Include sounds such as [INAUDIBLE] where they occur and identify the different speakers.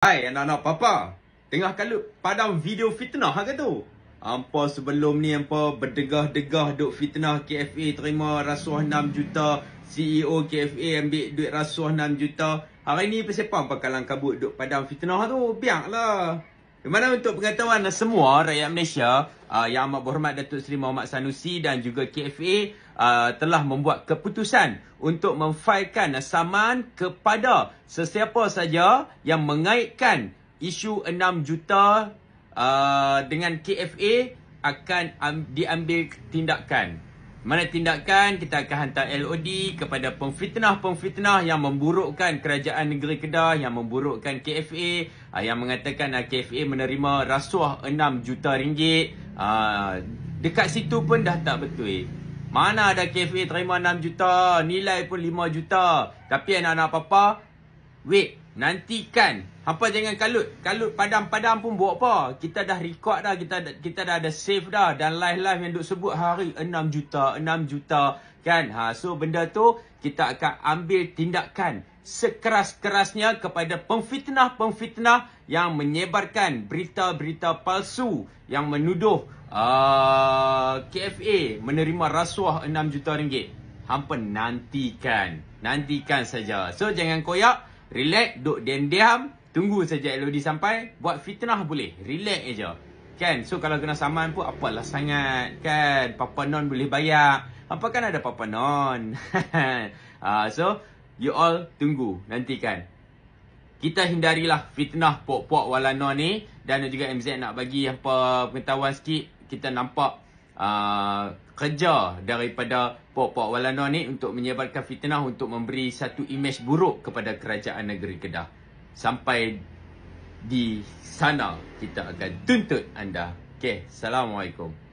Speaker 1: Hai anak-anak papa. Tengah kalau padam video fitnah ke tu? Ampa sebelum ni ampa berdegah-degah duk fitnah KFA terima rasuah 6 juta. CEO KFA ambil duit rasuah 6 juta. Hari ni pasal apa kalang kabut duk padam fitnah tu? lah. Di untuk pengetahuan semua rakyat Malaysia uh, yang amat berhormat Datuk Seri Muhammad Sanusi dan juga KFA uh, ah, telah membuat keputusan untuk memfailkan saman kepada sesiapa saja yang mengaitkan isu 6 juta uh, dengan KFA akan diambil tindakan. Mana tindakan kita akan hantar LOD kepada pemfitnah-pemfitnah yang memburukkan kerajaan negeri Kedah, yang memburukkan KFA, ah, yang mengatakan ah, KFA menerima rasuah 6 juta ringgit. Ah, dekat situ pun dah tak betul. Mana ada KFA terima 6 juta, nilai pun 5 juta. Tapi anak-anak papa, Wait, nantikan. Hampa jangan kalut. Kalut padam-padam pun buat apa? Kita dah record dah, kita kita dah ada save dah dan live-live yang duk sebut hari 6 juta, 6 juta kan. Ha, so benda tu kita akan ambil tindakan sekeras-kerasnya kepada pemfitnah-pemfitnah yang menyebarkan berita-berita palsu yang menuduh uh, KFA menerima rasuah 6 juta ringgit. Hampa nantikan. Nantikan saja. So jangan koyak. Relax, duduk diam-diam. Tunggu saja LOD sampai. Buat fitnah boleh. Relax aja. Kan? So, kalau kena saman pun apalah sangat. Kan? Papa non boleh bayar. Apa kan ada papa non? uh, [LAUGHS] so, you all tunggu. Nantikan. Kita hindarilah fitnah puak-puak wala non ni. Dan juga MZ nak bagi apa pengetahuan sikit. Kita nampak Uh, kerja daripada puak-puak Walano ni untuk menyebarkan fitnah untuk memberi satu imej buruk kepada kerajaan negeri Kedah. Sampai di sana kita akan tuntut anda. Okay, Assalamualaikum.